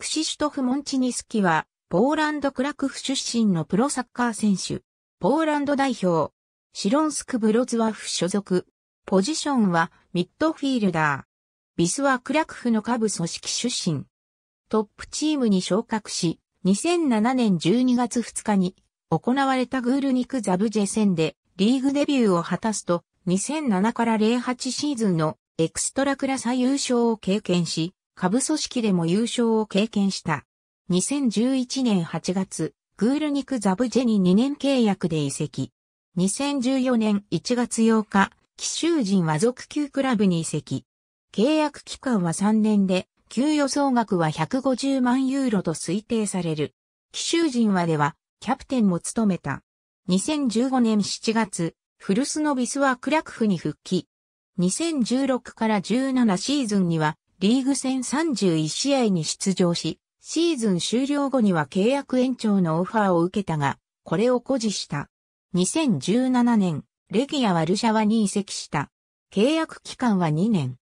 クシシュトフ・モンチニスキは、ポーランドクラクフ出身のプロサッカー選手、ポーランド代表、シロンスク・ブロズワフ所属、ポジションはミッドフィールダー。ビスはクラクフの下部組織出身。トップチームに昇格し、2007年12月2日に行われたグールニクザブジェ戦でリーグデビューを果たすと、2007から08シーズンのエクストラクラ最優勝を経験し、下部組織でも優勝を経験した。2011年8月、グールニク・ザブジェに2年契約で移籍。2014年1月8日、奇襲人は続級クラブに移籍。契約期間は3年で、給与総額は150万ユーロと推定される。奇襲人はでは、キャプテンも務めた。2015年7月、フルスノビスワークラクフに復帰。2016から17シーズンには、リーグ戦31試合に出場し、シーズン終了後には契約延長のオファーを受けたが、これを誇示した。2017年、レギア・ワルシャワに移籍した。契約期間は2年。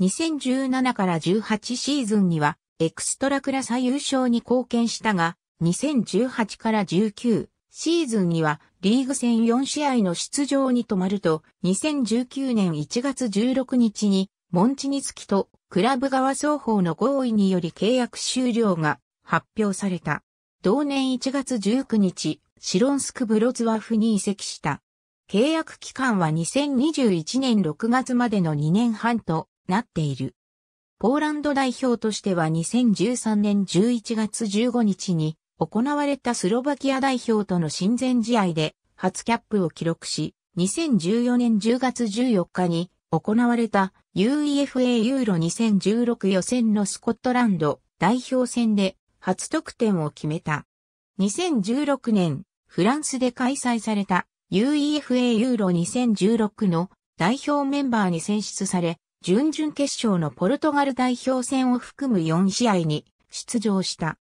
2017から18シーズンには、エクストラクラ最優勝に貢献したが、2018から19シーズンにはリーグ戦4試合の出場に止まると、2019年1月16日にモンチニツキとクラブ側双方の合意により契約終了が発表された。同年1月19日、シロンスクブロズワフに移籍した。契約期間は2021年6月までの2年半となっている。ポーランド代表としては2013年11月15日に行われたスロバキア代表との親善試合で初キャップを記録し、2014年10月14日に行われた UEFA ユーロ2016予選のスコットランド代表戦で初得点を決めた。2016年、フランスで開催された UEFA ユーロ2016の代表メンバーに選出され、準々決勝のポルトガル代表戦を含む4試合に出場した。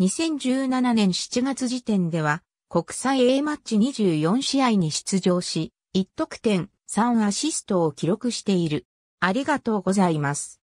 2017年7月時点では、国際 A マッチ24試合に出場し、1得点、3アシストを記録している。ありがとうございます。